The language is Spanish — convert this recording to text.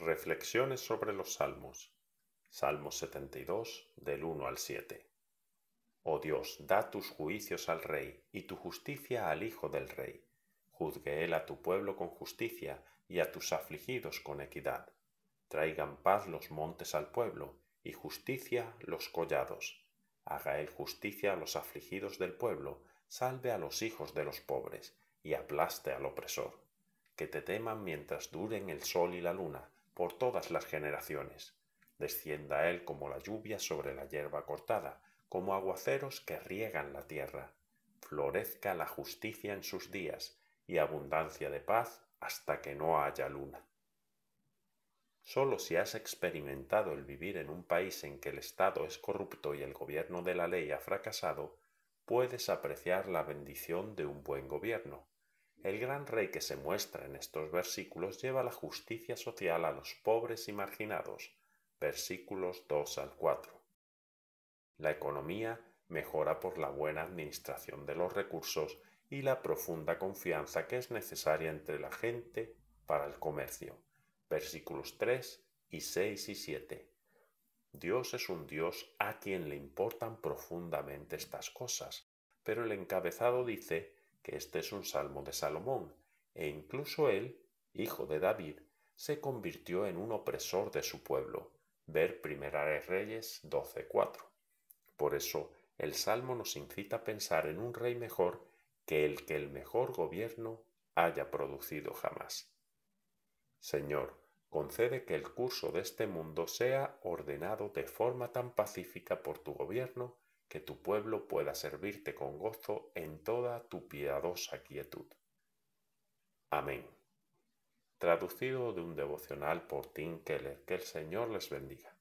Reflexiones sobre los Salmos. Salmos 72, del 1 al 7. Oh Dios, da tus juicios al Rey y tu justicia al Hijo del Rey. Juzgue él a tu pueblo con justicia y a tus afligidos con equidad. Traigan paz los montes al pueblo y justicia los collados. Haga él justicia a los afligidos del pueblo, salve a los hijos de los pobres y aplaste al opresor. Que te teman mientras duren el sol y la luna por todas las generaciones. Descienda Él como la lluvia sobre la hierba cortada, como aguaceros que riegan la tierra. Florezca la justicia en sus días y abundancia de paz hasta que no haya luna. Solo si has experimentado el vivir en un país en que el Estado es corrupto y el gobierno de la ley ha fracasado, puedes apreciar la bendición de un buen gobierno. El gran rey que se muestra en estos versículos lleva la justicia social a los pobres y marginados, versículos 2 al 4. La economía mejora por la buena administración de los recursos y la profunda confianza que es necesaria entre la gente para el comercio, versículos 3 y 6 y 7. Dios es un Dios a quien le importan profundamente estas cosas, pero el encabezado dice este es un salmo de Salomón, e incluso él, hijo de David, se convirtió en un opresor de su pueblo. Ver Primerares Reyes Reyes 12.4. Por eso, el Salmo nos incita a pensar en un rey mejor que el que el mejor gobierno haya producido jamás. Señor, concede que el curso de este mundo sea ordenado de forma tan pacífica por tu gobierno que tu pueblo pueda servirte con gozo en toda tu piadosa quietud. Amén. Traducido de un devocional por Tim Keller, que el Señor les bendiga.